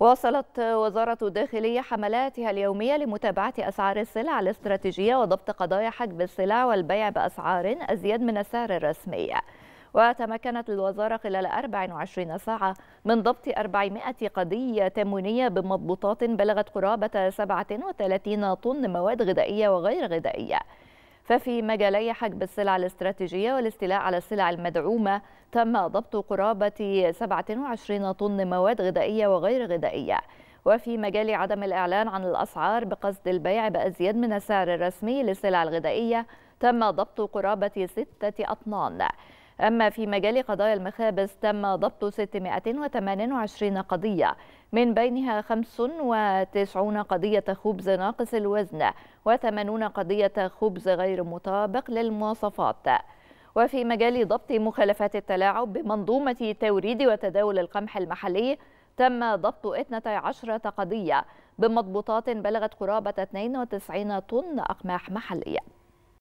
واصلت وزارة الداخلية حملاتها اليومية لمتابعة أسعار السلع الاستراتيجية وضبط قضايا حجب السلع والبيع بأسعار أزيد من السعر الرسمي وتمكنت الوزارة خلال 24 ساعة من ضبط 400 قضية تموينية بمضبوطات بلغت قرابة 37 طن مواد غذائية وغير غذائية ففي مجالي حجب السلع الاستراتيجية والاستيلاء على السلع المدعومة تم ضبط قرابة 27 طن مواد غذائية وغير غذائية وفي مجال عدم الإعلان عن الأسعار بقصد البيع بأزيد من السعر الرسمي للسلع الغذائية تم ضبط قرابة ستة أطنان أما في مجال قضايا المخابز تم ضبط 628 قضية من بينها 95 قضية خبز ناقص الوزن و80 قضية خبز غير مطابق للمواصفات وفي مجال ضبط مخالفات التلاعب بمنظومة توريد وتداول القمح المحلي تم ضبط 12 قضية بمضبوطات بلغت قرابة 92 طن أقماح محلية